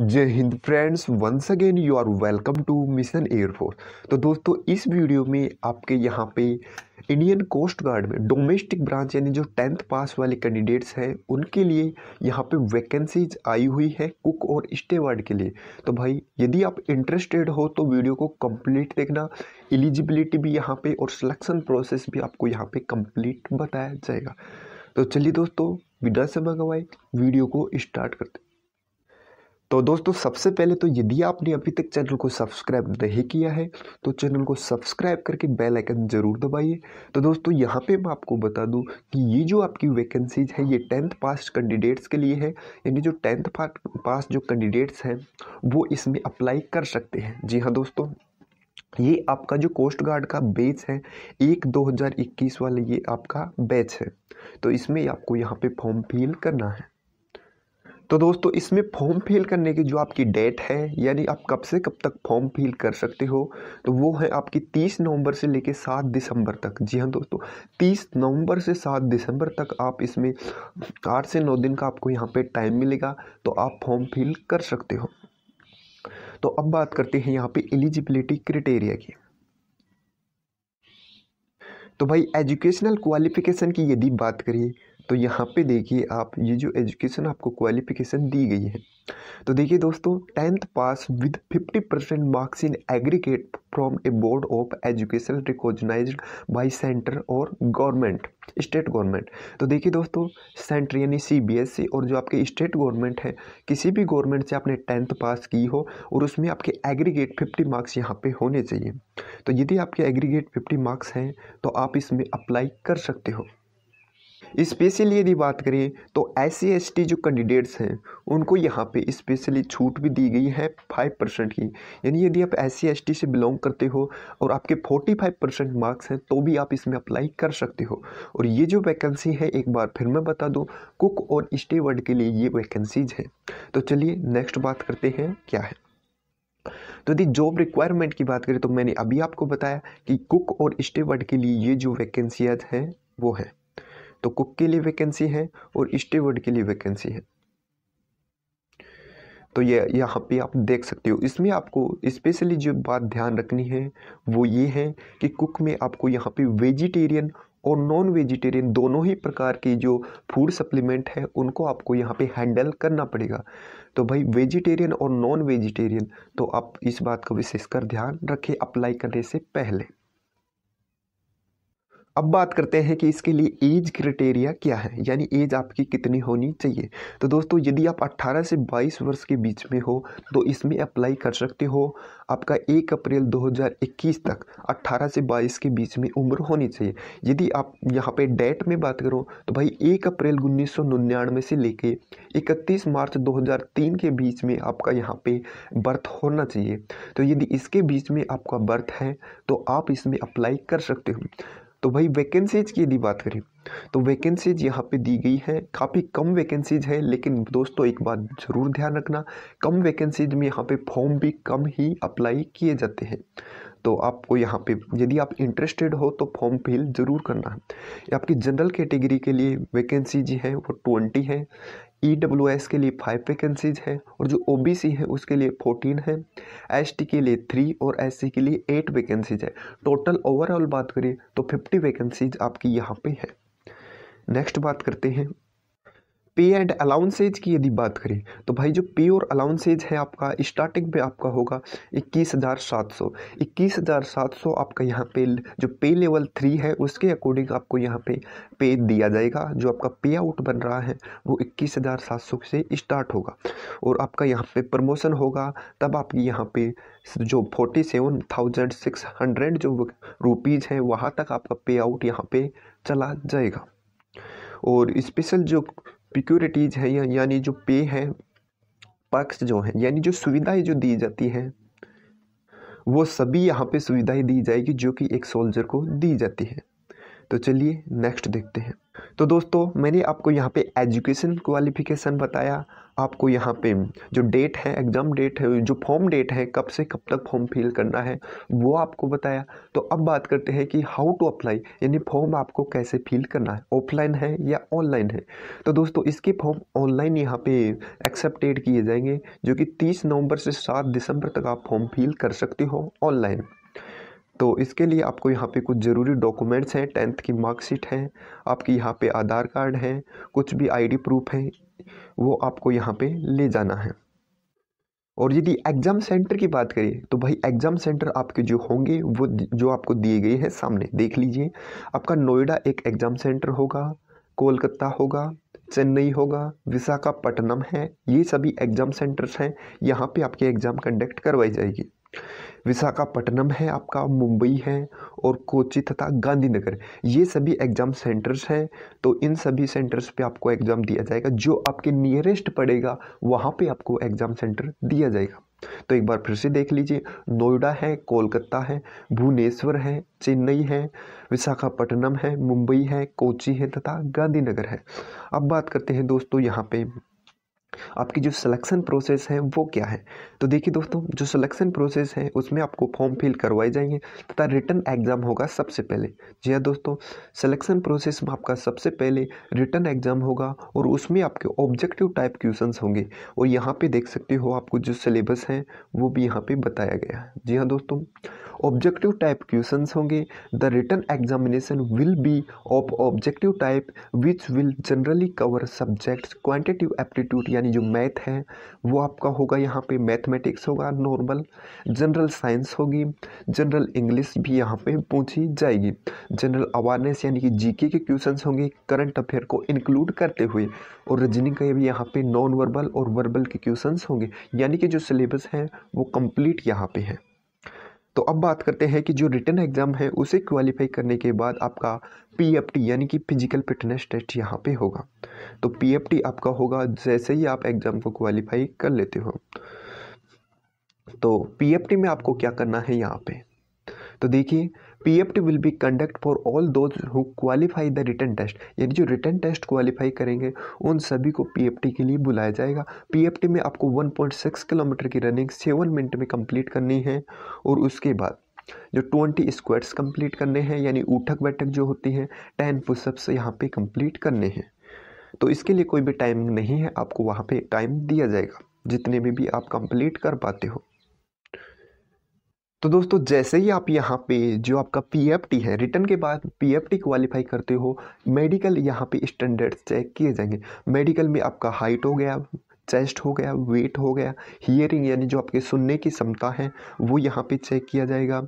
जय Hind friends once again you are welcome to mission air force तो दोस्तों इस वीडियो में आपके यहाँ पे इंडियन कोस्ट गार्ड में डोमेस्टिक ब्रांच यानी जो टेंथ पास वाले कैंडिडेट्स हैं उनके लिए यहाँ पे वैकेंसीज आई हुई है कुक और वार्ड के लिए तो भाई यदि आप इंटरेस्टेड हो तो वीडियो को कंप्लीट देखना एलिजिबिलिटी भी यहाँ पर और सिलेक्शन प्रोसेस भी आपको यहाँ पर कंप्लीट बताया जाएगा तो चलिए दोस्तों बिना से मंगवाए वीडियो को स्टार्ट करते तो दोस्तों सबसे पहले तो यदि आपने अभी तक चैनल को सब्सक्राइब नहीं किया है तो चैनल को सब्सक्राइब करके बेल आइकन ज़रूर दबाइए तो दोस्तों यहाँ पे मैं आपको बता दूँ कि ये जो आपकी वैकेंसीज है ये टेंथ पास कैंडिडेट्स के लिए है यानी जो टेंथ पास जो कैंडिडेट्स हैं वो इसमें अप्लाई कर सकते हैं जी हाँ दोस्तों ये आपका जो कोस्ट गार्ड का बैच है एक इक्कीस वाला ये आपका बैच है तो इसमें आपको यहाँ पे फॉर्म फिल करना है तो दोस्तों इसमें फॉर्म फिल करने की जो आपकी डेट है यानी आप कब से कब तक फॉर्म फिल कर सकते हो तो वो है आपकी तीस नवंबर से लेकर सात दिसंबर तक जी हाँ दोस्तों तीस नवंबर से सात दिसंबर तक आप इसमें आठ से नौ दिन का आपको यहाँ पे टाइम मिलेगा तो आप फॉर्म फिल कर सकते हो तो अब बात करते हैं यहाँ पर एलिजिबिलिटी क्रिटेरिया की तो भाई एजुकेशनल क्वालिफिकेशन की यदि बात करिए तो यहाँ पे देखिए आप ये जो एजुकेशन आपको क्वालिफिकेशन दी गई है तो देखिए दोस्तों tenth pass with 50 percent marks in aggregate from a board of education recognize by centre और गवर्नमेंट स्टेट गवर्नमेंट तो देखिए दोस्तों सेंटर यानी सी बी एस ई और जो आपके स्टेट गवर्नमेंट है किसी भी गवर्नमेंट से आपने टेंथ पास की हो और उसमें आपके एग्रीगेट फिफ्टी मार्क्स यहाँ पर होने चाहिए तो यदि आपके एग्रीगेट फिफ्टी मार्क्स हैं तो आप इसमें अप्लाई कर सकते हो स्पेशली यदि बात करें तो एस सी जो कैंडिडेट्स हैं उनको यहाँ पे स्पेशली छूट भी दी गई है फाइव परसेंट की यानी यदि आप एस सी से बिलोंग करते हो और आपके फोर्टी फाइव परसेंट मार्क्स हैं तो भी आप इसमें अप्लाई कर सकते हो और ये जो वैकेंसी है एक बार फिर मैं बता दूँ कुक और स्टेवर्ड के लिए ये वैकेंसीज हैं तो चलिए नेक्स्ट बात करते हैं क्या है तो यदि जॉब रिक्वायरमेंट की बात करें तो मैंने अभी आपको बताया कि कुक और स्टेवर्ड के लिए ये जो वैकेंसियाँ हैं वो है तो कुक के लिए वैकेंसी है और स्टीवर्ड के लिए वैकेंसी है तो ये यहाँ पे आप देख सकते हो इसमें आपको स्पेशली जो बात ध्यान रखनी है वो ये है कि कुक में आपको यहाँ पे वेजिटेरियन और नॉन वेजिटेरियन दोनों ही प्रकार की जो फूड सप्लीमेंट है उनको आपको यहाँ पे हैंडल करना पड़ेगा तो भाई वेजिटेरियन और नॉन वेजिटेरियन तो आप इस बात का विशेषकर ध्यान रखें अप्लाई करने से पहले अब बात करते हैं कि इसके लिए एज क्राइटेरिया क्या है यानी एज आपकी कितनी होनी चाहिए तो दोस्तों यदि आप 18 से 22 वर्ष के बीच में हो तो इसमें अप्लाई कर सकते हो आपका 1 अप्रैल 2021 तक 18 से 22 के बीच में उम्र होनी चाहिए यदि आप यहाँ पे डेट में बात करो तो भाई 1 अप्रैल उन्नीस से लेके 31 मार्च 2003 के बीच में आपका यहाँ पे बर्थ होना चाहिए तो यदि इसके बीच में आपका बर्थ है तो आप इसमें अप्लाई कर सकते हो तो भाई वैकेंसीज की यदि बात करें तो वैकेंसीज यहाँ पे दी गई है काफ़ी कम वैकेंसीज है लेकिन दोस्तों एक बात ज़रूर ध्यान रखना कम वैकेंसीज में यहाँ पे फॉर्म भी कम ही अप्लाई किए जाते हैं तो आपको यहाँ पे यदि आप इंटरेस्टेड हो तो फॉर्म फिल ज़रूर करना है आपकी जनरल कैटेगरी के, के लिए वैकेंसी जी है वो ट्वेंटी है ई डब्ल्यू एस के लिए फाइव वैकेंसीज हैं और जो ओ बी सी है उसके लिए फोर्टीन है एस टी के लिए थ्री और एस सी के लिए एट वैकेंसीज है टोटल ओवरऑल बात करें तो फिफ्टी वैकेंसीज आपकी यहाँ पे है नेक्स्ट बात करते हैं पे एंड अलाउंसेज की यदि बात करें तो भाई जो पे और अलाउंसेज है आपका स्टार्टिंग पे आपका होगा इक्कीस हज़ार सात सौ इक्कीस हज़ार सात सौ आपका यहाँ पे जो पे लेवल थ्री है उसके अकॉर्डिंग आपको यहाँ पे पे दिया जाएगा जो आपका पे आउट बन रहा है वो इक्कीस हज़ार सात सौ से स्टार्ट होगा और आपका यहाँ पे प्रमोशन होगा तब आपकी यहाँ पे जो forty seven thousand six hundred जो रुपीज़ हैं वहाँ तक आपका पे आउट यहाँ पे चला जाएगा और स्पेशल जो पिक्योरिटीज़ है या, यानी जो पे है पक्ष जो है यानी जो सुविधाएं जो दी जाती हैं वो सभी यहाँ पे सुविधाएं दी जाएगी जो कि एक सोल्जर को दी जाती है तो चलिए नेक्स्ट देखते हैं तो दोस्तों मैंने आपको यहाँ पे एजुकेशन क्वालिफिकेशन बताया आपको यहाँ पे जो डेट है एग्ज़ाम डेट है जो फॉर्म डेट है कब से कब तक फॉर्म फिल करना है वो आपको बताया तो अब बात करते हैं कि हाउ टू अप्लाई यानी फॉर्म आपको कैसे फिल करना है ऑफलाइन है या ऑनलाइन है तो दोस्तों इसके फॉर्म ऑनलाइन यहाँ पे एक्सेप्टेड किए जाएंगे जो कि तीस नवंबर से सात दिसंबर तक आप फॉर्म फिल कर सकते हो ऑनलाइन तो इसके लिए आपको यहाँ पे कुछ ज़रूरी डॉक्यूमेंट्स हैं टेंथ की मार्कशीट है आपके यहाँ पे आधार कार्ड है कुछ भी आईडी प्रूफ है वो आपको यहाँ पे ले जाना है और यदि एग्ज़ाम सेंटर की बात करें तो भाई एग्ज़ाम सेंटर आपके जो होंगे वो जो आपको दिए गए हैं सामने देख लीजिए आपका नोएडा एक एग्ज़ाम सेंटर होगा कोलकाता होगा चेन्नई होगा विशाखापट्टनम है ये सभी एग्ज़ाम सेंटर्स हैं यहाँ पे आपके एग्ज़ाम कंडक्ट करवाई जाएगी विशाखापट्टनम है आपका मुंबई है और कोची तथा गांधीनगर ये सभी एग्ज़ाम सेंटर्स हैं तो इन सभी सेंटर्स पे आपको एग्ज़ाम दिया जाएगा जो आपके नियरेस्ट पड़ेगा वहाँ पे आपको एग्ज़ाम सेंटर दिया जाएगा तो एक बार फिर से देख लीजिए नोएडा है कोलकाता है भुवनेश्वर है चेन्नई है विशाखापट्टनम है मुंबई है कोची है तथा गांधीनगर है अब बात करते हैं दोस्तों यहाँ पे आपकी जो सिलेक्शन प्रोसेस है वो क्या है तो देखिए दोस्तों जो सिलेक्शन प्रोसेस है उसमें आपको फॉर्म फिल करवाए जाएंगे तथा रिटर्न एग्ज़ाम होगा सबसे पहले जी हाँ दोस्तों सिलेक्शन प्रोसेस में आपका सबसे पहले रिटर्न एग्ज़ाम होगा और उसमें आपके ऑब्जेक्टिव टाइप क्वेश्चन होंगे और यहाँ पर देख सकते हो आपको जो सिलेबस है वो भी यहाँ पर बताया गया है जी हाँ दोस्तों ऑब्जेक्टिव टाइप क्वेश्चन होंगे the written examination will be of objective type which will generally cover subjects quantitative aptitude यानी यानी जो मैथ है वो आपका होगा यहाँ पे मैथमेटिक्स होगा नॉर्मल जनरल साइंस होगी जनरल इंग्लिश भी यहाँ पे पूछी जाएगी जनरल अवेयरनेस यानी कि जीके के क्वेश्चंस होंगे करंट अफेयर को इंक्लूड करते हुए और रीजनिंग का भी यहाँ पे नॉन वर्बल और वर्बल के क्वेश्चंस होंगे यानी कि जो सिलेबस है वो कंप्लीट यहाँ पर है तो अब बात करते हैं कि जो रिटर्न एग्ज़ाम है उसे क्वालिफाई करने के बाद आपका पी यानी कि फिजिकल फिटनेस टेस्ट यहाँ पे होगा तो पीएफटी आपका होगा जैसे ही आप एग्ज़ाम को क्वालिफाई कर लेते हो तो पीएफटी में आपको क्या करना है यहाँ पे तो देखिए PFT will be conduct for all those who qualify the written test यानी जो रिटर्न टेस्ट क्वालिफाई करेंगे उन सभी को पीएफटी के लिए बुलाया जाएगा पीएफटी में आपको 1.6 किलोमीटर की रनिंग सेवन मिनट में कंप्लीट करनी है और उसके बाद जो ट्वेंटी स्क्वाट्स कंप्लीट करने हैं यानी उठक बैठक जो होती हैं टेन पुशअप्स यहाँ पे कंप्लीट करने हैं तो इसके लिए कोई भी टाइमिंग नहीं है आपको वहाँ पे टाइम दिया जाएगा जितने में भी आप कंप्लीट कर पाते हो तो दोस्तों जैसे ही आप यहाँ पे जो आपका पीएफटी है रिटर्न के बाद पीएफटी क्वालिफाई करते हो मेडिकल यहाँ पे स्टैंडर्ड्स चेक किए जाएंगे मेडिकल में आपका हाइट हो गया चेस्ट हो गया वेट हो गया हियरिंग यानी जो आपके सुनने की क्षमता है वो यहाँ पे चेक किया जाएगा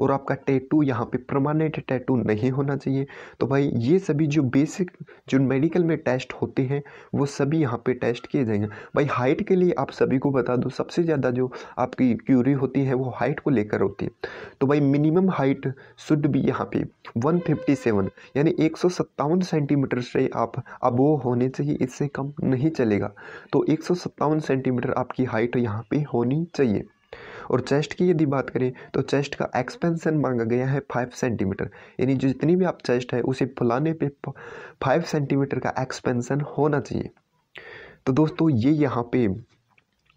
और आपका टैटू यहाँ पे परमानेंट टैटू नहीं होना चाहिए तो भाई ये सभी जो बेसिक जो मेडिकल में टेस्ट होते हैं वो सभी यहाँ पे टेस्ट किए जाएंगे भाई हाइट के लिए आप सभी को बता दो सबसे ज़्यादा जो आपकी क्यूरी होती है वो हाइट को लेकर होती है तो भाई मिनिमम हाइट शुड भी यहाँ पे वन यानी एक सेंटीमीटर से आप अबो होने चाहिए इससे कम नहीं चलेगा तो एक एक सेंटीमीटर आपकी हाइट यहाँ पे होनी चाहिए और चेस्ट की यदि बात करें तो चेस्ट का एक्सपेंसन मांगा गया है फाइव सेंटीमीटर यानी जो जितनी भी आप चेस्ट है उसे फुलाने पे फाइव सेंटीमीटर का एक्सपेंसन होना चाहिए तो दोस्तों ये यहाँ पे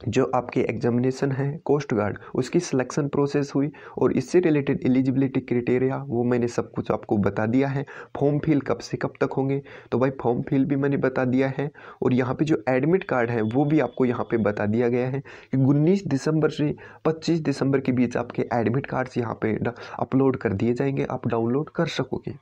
जो आपके एग्जामिनेशन है कोस्ट गार्ड उसकी सिलेक्शन प्रोसेस हुई और इससे रिलेटेड एलिजिबिलिटी क्रिटेरिया वो मैंने सब कुछ आपको बता दिया है फॉर्म फिल कब से कब तक होंगे तो भाई फॉर्म फिल भी मैंने बता दिया है और यहाँ पे जो एडमिट कार्ड है वो भी आपको यहाँ पे बता दिया गया है कि उन्नीस दिसंबर से पच्चीस दिसंबर के बीच आपके एडमिट कार्ड्स यहाँ पर अपलोड कर दिए जाएंगे आप डाउनलोड कर सकोगे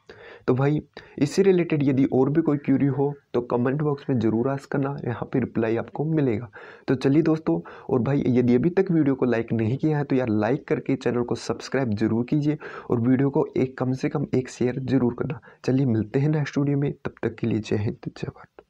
तो भाई इससे रिलेटेड यदि और भी कोई क्यूरी हो तो कमेंट बॉक्स में ज़रूर आस करना यहाँ पर रिप्लाई आपको मिलेगा तो चलिए दोस्तों दोस्तों और भाई यदि अभी तक वीडियो को लाइक नहीं किया है तो यार लाइक करके चैनल को सब्सक्राइब जरूर कीजिए और वीडियो को एक कम से कम एक शेयर जरूर करना चलिए मिलते हैं नेक्स्ट वीडियो में तब तक के लिए जय हिंद जय भारत